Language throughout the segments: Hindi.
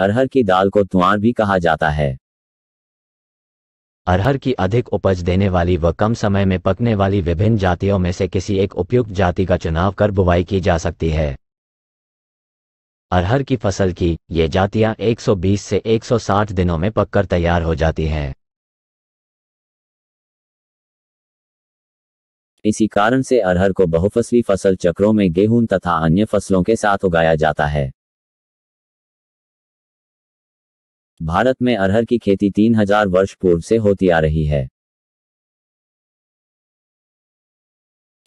अरहर की दाल को तुआर भी कहा जाता है अरहर की अधिक उपज देने वाली व कम समय में पकने वाली विभिन्न जातियों में से किसी एक उपयुक्त जाति का चुनाव कर बुवाई की जा सकती है अरहर की फसल की ये जातियां 120 से 160 दिनों में पककर तैयार हो जाती हैं इसी कारण से अरहर को बहुफसली फसल चक्रों में गेहूं तथा अन्य फसलों के साथ उगाया जाता है भारत में अरहर की खेती 3000 वर्ष पूर्व से होती आ रही है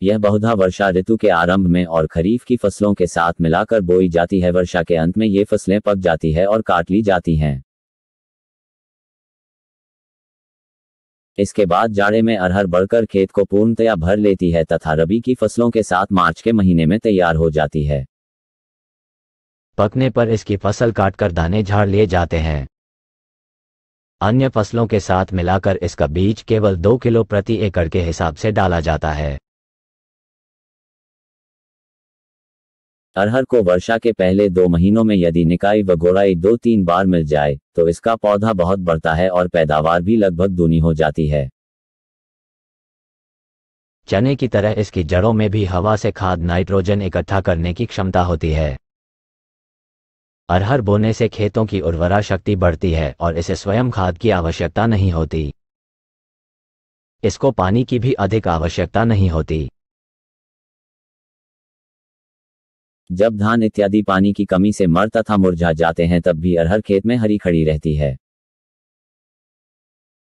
यह बहुधा वर्षा ऋतु के आरंभ में और खरीफ की फसलों के साथ मिलाकर बोई जाती है वर्षा के अंत में ये फसलें पक जाती है और काट ली जाती हैं इसके बाद जाड़े में अरहर बढ़कर खेत को पूर्णतया भर लेती है तथा रबी की फसलों के साथ मार्च के महीने में तैयार हो जाती है पकने पर इसकी फसल काटकर दाने झाड़ लिए जाते हैं अन्य फसलों के साथ मिलाकर इसका बीज केवल दो किलो प्रति एकड़ के हिसाब से डाला जाता है अरहर को वर्षा के पहले दो महीनों में यदि निकाई व गोराई दो तीन बार मिल जाए तो इसका पौधा बहुत बढ़ता है और पैदावार भी लगभग दूनी हो जाती है चने की तरह इसकी जड़ों में भी हवा से खाद नाइट्रोजन इकट्ठा करने की क्षमता होती है अरहर बोने से खेतों की उर्वरा शक्ति बढ़ती है और इसे स्वयं खाद की आवश्यकता नहीं होती इसको पानी की भी अधिक आवश्यकता नहीं होती जब धान इत्यादि पानी की कमी से मर तथा मुरझा जाते हैं तब भी अरहर खेत में हरी खड़ी रहती है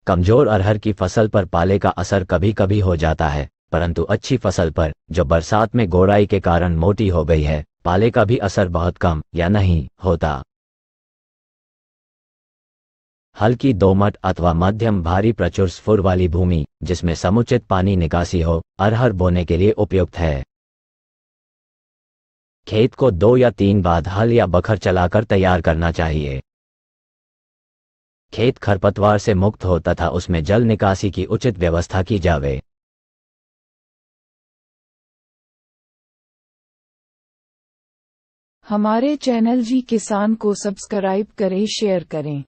कमजोर अरहर की फसल पर पाले का असर कभी कभी हो जाता है परंतु अच्छी फसल पर जो बरसात में गोराई के कारण मोटी हो गई है पाले का भी असर बहुत कम या नहीं होता हल्की दोमट अथवा मध्यम भारी प्रचुर स्फुर वाली भूमि जिसमें समुचित पानी निकासी हो अरहर बोने के लिए उपयुक्त है खेत को दो या तीन बाद हल या बखर चलाकर तैयार करना चाहिए खेत खरपतवार से मुक्त हो तथा उसमें जल निकासी की उचित व्यवस्था की जावे हमारे चैनल जी किसान को सब्सक्राइब करें शेयर करें